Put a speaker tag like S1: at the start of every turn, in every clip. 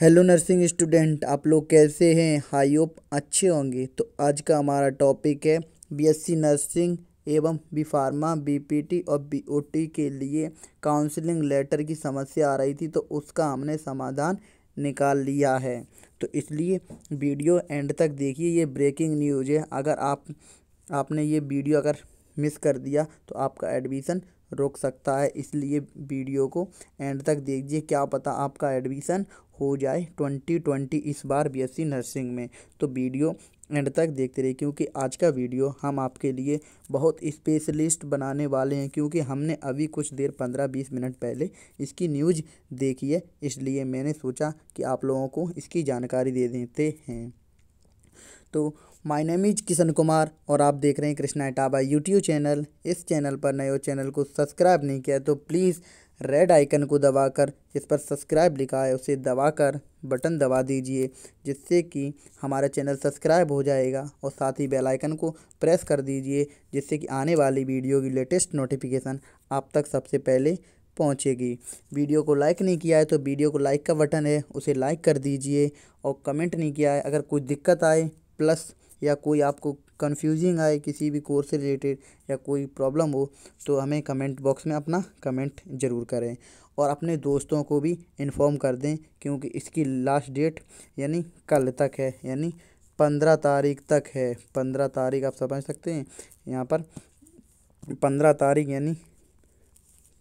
S1: hello nursing student आप लोग कैसे हैं हाई होप अच्छे होंगे तो आज का हमारा टॉपिक है बीएससी नर्सिंग एवं बी फार्मा बीपीटी और बीओटी के लिए काउंसलिंग लेटर की समस्या आ रही थी तो उसका हमने समाधान निकाल लिया है तो इसलिए वीडियो एंड तक देखिए ये ब्रेकिंग न्यूज है अगर आप आपने ये वीडियो अगर मिस कर दिया तो आपका एडमिशन रोक सकता है इसलिए वीडियो को एंड तक देखिए क्या पता आपका एडमिशन हो जाए 2020 इस बार बीएससी नर्सिंग में तो वीडियो एंड तक देखते रहिए क्योंकि आज का वीडियो हम आपके लिए बहुत स्पेशलिस्ट बनाने वाले हैं क्योंकि हमने अभी कुछ देर पंद्रह बीस मिनट पहले इसकी न्यूज देखी है इसलिए मैंने सोचा कि आप लोगों को इसकी जानकारी दे देते हैं तो my name is Kishan Kumar और आप देख रहे हैं कृष्णा इटाबा यूट्यूब चैनल इस चैनल पर नए हो चैनल को सब्सक्राइब नहीं किया तो प्लीज़ रेड आइकन को दबाकर जिस पर सब्सक्राइब लिखा है उसे दबाकर बटन दबा दीजिए जिससे कि हमारा चैनल सब्सक्राइब हो जाएगा और साथ ही बेल आइकन को प्रेस कर दीजिए जिससे कि आने वाली वीडियो की लेटेस्ट नोटिफिकेशन आप तक सबसे पहले पहुंचेगी वीडियो को लाइक नहीं किया है तो वीडियो को लाइक का बटन है उसे लाइक कर दीजिए और कमेंट नहीं किया है अगर कोई दिक्कत आए प्लस या कोई आपको कन्फ्यूजिंग आए किसी भी कोर्स से रिलेटेड या कोई प्रॉब्लम हो तो हमें कमेंट बॉक्स में अपना कमेंट ज़रूर करें और अपने दोस्तों को भी इन्फॉर्म कर दें क्योंकि इसकी लास्ट डेट यानी कल तक है यानी पंद्रह तारीख तक है पंद्रह तारीख आप समझ सकते हैं यहाँ पर पंद्रह तारीख यानी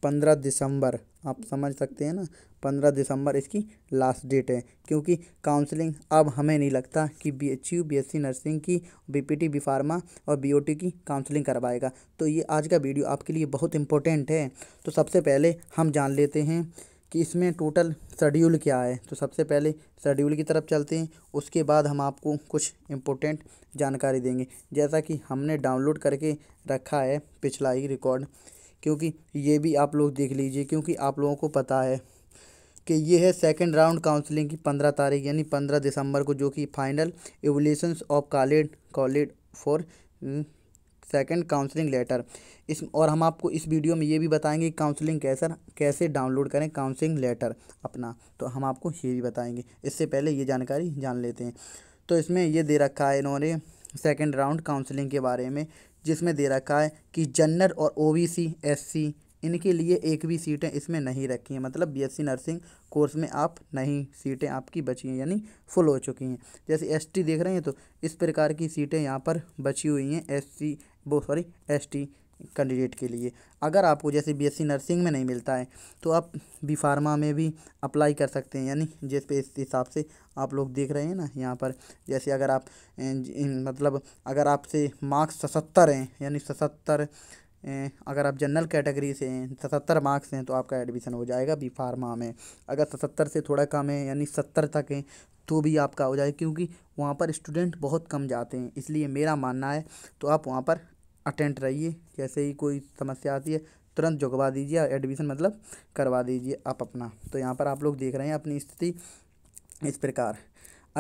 S1: पंद्रह दिसंबर आप समझ सकते हैं ना पंद्रह दिसंबर इसकी लास्ट डेट है क्योंकि काउंसलिंग अब हमें नहीं लगता कि B H U B S C nursing की B P T B pharma और बी ओ टी की काउंसलिंग करवाएगा तो ये आज का वीडियो आपके लिए बहुत इंपॉर्टेंट है तो सबसे पहले हम जान लेते हैं कि इसमें टोटल शेड्यूल क्या है तो सबसे पहले शेड्यूल की तरफ चलते हैं उसके बाद हम आपको कुछ इम्पोर्टेंट जानकारी देंगे जैसा कि हमने डाउनलोड करके रखा है पिछला ही रिकॉर्ड क्योंकि ये भी आप लोग देख लीजिए क्योंकि आप लोगों को पता है कि ये है सेकंड राउंड काउंसलिंग की पंद्रह तारीख यानी पंद्रह दिसंबर को जो कि final evolution of college college for second counselling letter इस और हम आपको इस वीडियो में ये भी बताएंगे काउंसलिंग कैसे कैसे डाउनलोड करें काउंसलिंग लेटर अपना तो हम आपको ये भी बताएंगे इससे पहले ये जानकारी जान लेते हैं तो इसमें ये दे रखा है इन्होंने सेकेंड राउंड काउंसलिंग के बारे में जिसमें दे रखा है कि जनरल और ओबीसी एससी इनके लिए एक भी सीटें इसमें नहीं रखी हैं मतलब बीएससी नर्सिंग कोर्स में आप नहीं सीटें आपकी बची हैं यानी फुल हो चुकी हैं जैसे एसटी देख रहे हैं तो इस प्रकार की सीटें यहाँ पर बची हुई हैं एससी वो सॉरी एसटी कैंडिडेट के लिए अगर आपको जैसे बीएससी नर्सिंग में नहीं मिलता है तो आप बी फार्मा में भी अप्लाई कर सकते हैं यानी जिस पे इस हिसाब से आप लोग देख रहे हैं ना यहाँ पर जैसे अगर आप मतलब अगर आपसे मार्क्स सतर हैं यानी सतर अगर आप जनरल कैटेगरी से हैं सतहत्तर मार्क्स हैं तो आपका एडमिशन हो जाएगा बी फार्मा में अगर सतहत्तर से थोड़ा कम है यानी सत्तर तक हैं तो भी आपका हो जाएगा क्योंकि वहाँ पर स्टूडेंट बहुत कम जाते हैं इसलिए मेरा मानना है तो आप वहाँ पर अटेंट रहिए जैसे ही कोई समस्या आती है तुरंत जुगवा दीजिए एडमिशन मतलब करवा दीजिए आप अपना तो यहाँ पर आप लोग देख रहे हैं अपनी स्थिति इस प्रकार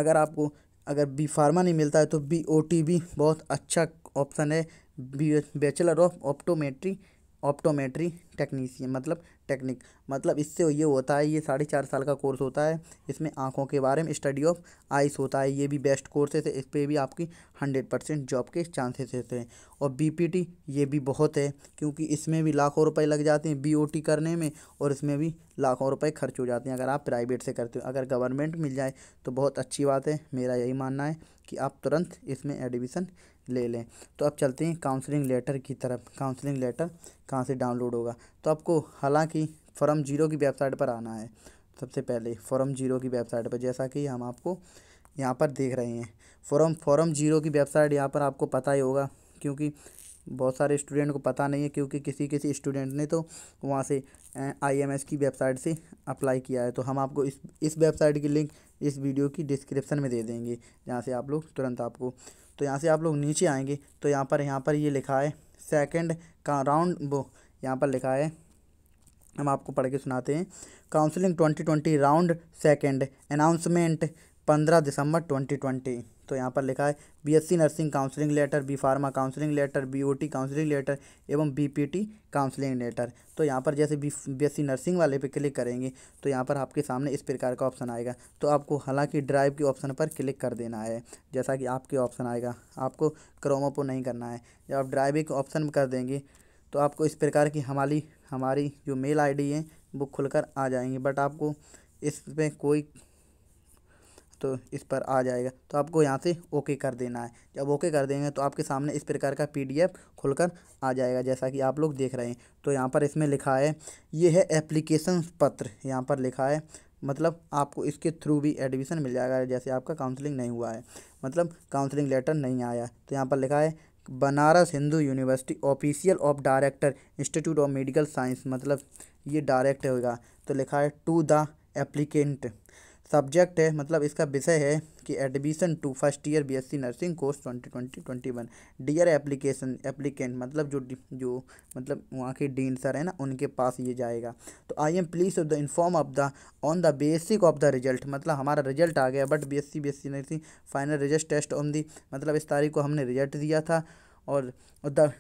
S1: अगर आपको अगर बी फार्मा नहीं मिलता है तो बी ओ टी भी बहुत अच्छा ऑप्शन है bachelor of optometry optometry technician मतलब टेक्निक मतलब इससे ये होता है ये साढ़े चार साल का कोर्स होता है इसमें आँखों के बारे में स्टडी ऑफ आइस होता है ये भी बेस्ट कोर्स है इस पर भी आपकी हंड्रेड परसेंट जॉब के चांसेस रहते हैं और बीपीटी ये भी बहुत है क्योंकि इसमें भी लाखों रुपए लग जाते हैं बीओटी करने में और इसमें भी लाखों रुपए खर्च हो जाते हैं अगर आप प्राइवेट से करते हो अगर गवर्नमेंट मिल जाए तो बहुत अच्छी बात है मेरा यही मानना है कि आप तुरंत इसमें एडमिशन ले लें तो अब चलते हैं काउंसलिंग लेटर की तरफ काउंसलिंग लेटर कहाँ से डाउनलोड होगा तो आपको हालांकि फॉर्म जीरो की वेबसाइट पर आना है सबसे पहले फॉर्म जीरो की वेबसाइट पर जैसा कि हम आपको यहाँ पर देख रहे हैं फॉरम फॉरम जीरो की वेबसाइट यहाँ पर आपको पता ही होगा क्योंकि बहुत सारे स्टूडेंट को पता नहीं है क्योंकि किसी किसी स्टूडेंट ने तो वहाँ से आईएमएस की वेबसाइट से अप्लाई किया है तो हम आपको इस इस वेबसाइट की लिंक इस वीडियो की डिस्क्रिप्शन में दे देंगे यहाँ से आप लोग तुरंत आपको तो यहाँ से आप लोग नीचे आएंगे तो यहाँ पर यहाँ पर ये लिखा है सेकंड का राउंड वो यहाँ पर लिखा है हम आपको पढ़ के सुनाते हैं counselling twenty twenty round second announcement पंद्रह दिसंबर ट्वेंटी ट्वेंटी तो यहाँ पर लिखा है BSc nursing counselling letter B pharma counselling letter BOT counselling letter एवं बीपीटी काउंसलिंग लेटर तो यहाँ पर जैसे बी बीएससी नर्सिंग वाले पे क्लिक करेंगे तो यहाँ पर आपके सामने इस प्रकार का ऑप्शन आएगा तो आपको हालांकि ड्राइव के ऑप्शन पर क्लिक कर देना है जैसा कि आपके ऑप्शन आएगा आपको क्रोमो पर नहीं करना है जब आप ड्राइव के ऑप्शन कर देंगे तो आपको इस प्रकार की हमारी हमारी जो मेल आई है वो खुलकर आ जाएंगी बट आपको इस पर कोई तो इस पर आ जाएगा तो आपको यहाँ से ओके कर देना है जब ओके कर देंगे तो आपके सामने इस प्रकार का पीडीएफ खुलकर आ जाएगा जैसा कि आप लोग देख रहे हैं तो यहाँ पर इसमें लिखा है ये है एप्लीकेशन पत्र यहाँ पर लिखा है मतलब आपको इसके थ्रू भी एडमिशन मिल जाएगा जैसे आपका काउंसलिंग नहीं हुआ है मतलब काउंसलिंग लेटर नहीं आया तो यहाँ पर लिखा है Banaras Hindu university official of director institute of medical science मतलब ये डायरेक्ट होगा तो लिखा है टू द एप्लीकेंट सब्जेक्ट है मतलब इसका विषय है कि admission to first year BSc nursing course twenty twenty twenty one dear application applicant मतलब जो जो मतलब वहाँ के डीन सर है ना उनके पास ये जाएगा तो I am please the inform of the on the basic of the result मतलब हमारा रिजल्ट आ गया but B S C nursing final result test on the मतलब इस तारीख को हमने रिजल्ट दिया था और the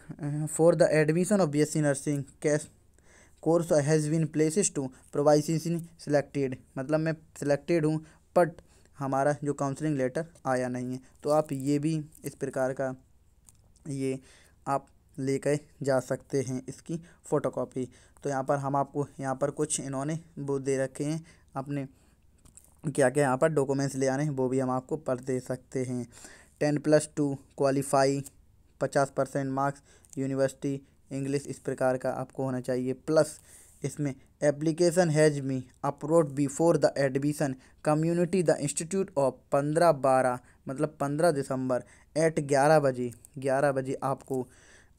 S1: for the admission of B S C nursing cash course has been places to provides in selected मतलब मैं सिलेक्टेड हूँ बट हमारा जो काउंसलिंग लेटर आया नहीं है तो आप ये भी इस प्रकार का ये आप लेकर जा सकते हैं इसकी फ़ोटोकॉपी तो यहाँ पर हम आपको यहाँ पर कुछ इन्होंने वो दे रखे हैं अपने क्या क्या यहाँ पर डॉक्यूमेंट्स ले आने हैं वो भी हम आपको पर दे सकते हैं टेन प्लस टू क्वालिफाई पचास परसेंट मार्क्स यूनिवर्सिटी इंग्लिश इस प्रकार का आपको होना चाहिए प्लस इसमें application has me approved before the admission community the institute of पंद्रह बारह मतलब पंद्रह दिसंबर एट ग्यारह बजे ग्यारह बजे आपको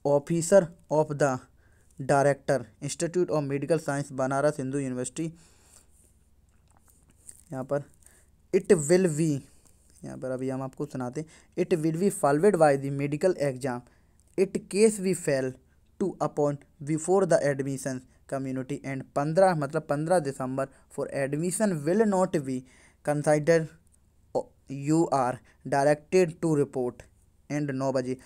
S1: officer of the director institute of medical science Banaras Hindu university यहाँ पर इट विल वी यहाँ पर अभी हम आपको सुनाते it will we followed by the medical exam it case we fail to upon before the admission community and पंद्रह मतलब पंद्रह दिसंबर for admission will not be consider you are directed to report and नौ बजे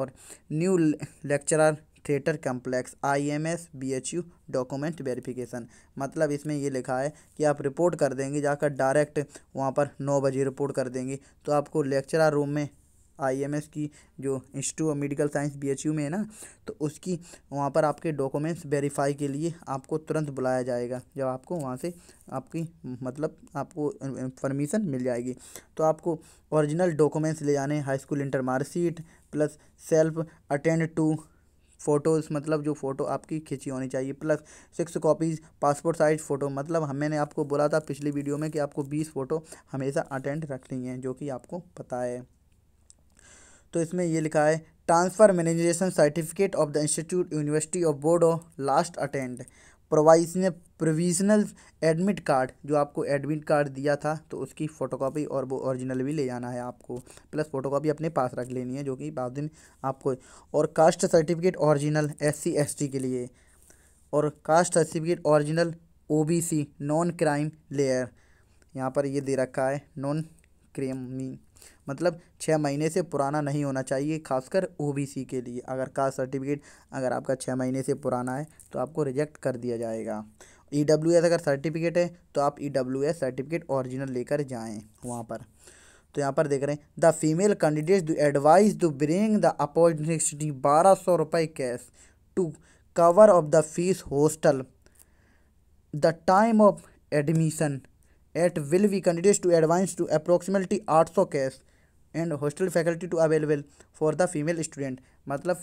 S1: और new lecturer theatre complex I M S B H U document verification मतलब इसमें ये लिखा है कि आप रिपोर्ट कर देंगे जाकर डायरेक्ट वहाँ पर नौ बजे रिपोर्ट कर देंगे तो आपको लेक्चरर रूम में आईएमएस की जो institute of medical science BHU में है ना तो उसकी वहाँ पर आपके डॉक्यूमेंट्स वेरीफाई के लिए आपको तुरंत बुलाया जाएगा जब आपको वहाँ से आपकी मतलब आपको परमिशन मिल जाएगी तो आपको ओरिजिनल डॉक्यूमेंट्स ले जाने high school inter marksheet plus self attend two photos मतलब जो फ़ोटो आपकी खींची होनी चाहिए plus six copies passport size photo मतलब मैंने आपको बोला था पिछली वीडियो में कि आपको बीस फ़ोटो हमेशा अटेंड रखनी है जो कि आपको पता है तो इसमें ये लिखा है transfer migration certificate of the institute university of board of last attend provides ने प्रोविजनल एडमिट कार्ड जो आपको एडमिट कार्ड दिया था तो उसकी फ़ोटोकॉपी और वो ओरिजिनल भी ले जाना है आपको प्लस फ़ोटोकॉपी अपने पास रख लेनी है जो कि बाद दिन आपको और caste certificate original SC ST के लिए और caste certificate original OBC non creamy layer यहाँ पर ये दे रखा है नॉन क्रेमी मतलब छः महीने से पुराना नहीं होना चाहिए खासकर ओबीसी के लिए अगर कास्ट सर्टिफिकेट अगर आपका छः महीने से पुराना है तो आपको रिजेक्ट कर दिया जाएगा ई डब्ल्यू एस अगर सर्टिफिकेट है तो आप E W S certificate original लेकर जाएँ वहाँ पर तो यहाँ पर देख रहे हैं the female candidates do advise to bring the opportunity बारह सौ रुपये cash to cover of the fees hostel the time of admission at will we candidates to advance to approximately आठ सौ cash and hostel faculty to available for the female student मतलब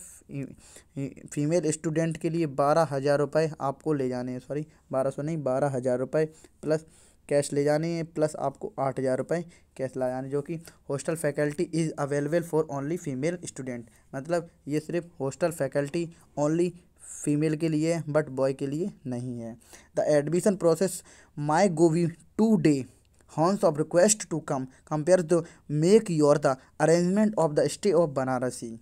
S1: female student के लिए बारह हज़ार रुपये आपको ले जाने हैं सॉरी बारह सौ नहीं बारह हज़ार रुपये प्लस कैश ले जाने हैं प्लस आपको आठ हज़ार रुपये कैश ला जाने जो कि hostel faculty is available for only female student मतलब ये सिर्फ हॉस्टल फैकल्टी ओनली फीमेल के लिए बट बॉय के लिए नहीं है the admission process my go we today हॉन्स of request to come compare the make your the arrangement of the stay of बनारसी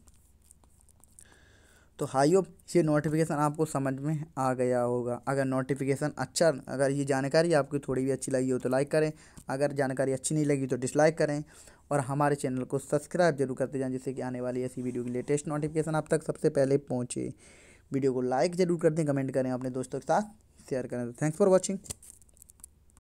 S1: तो हाई होप ये नोटिफिकेशन आपको समझ में आ गया होगा अगर नोटिफिकेशन अच्छा अगर ये जानकारी आपको थोड़ी भी अच्छी लगी हो तो लाइक करें अगर जानकारी अच्छी नहीं लगी तो डिसलाइक करें और हमारे चैनल को सब्सक्राइब जरूर करते जाएं जिससे कि आने वाली ऐसी वीडियो की लेटेस्ट नोटिफिकेशन आप तक सबसे पहले पहुँचे वीडियो को लाइक ज़रूर कर दें कमेंट करें अपने दोस्तों के साथ शेयर करें थैंक्स फॉर वॉचिंग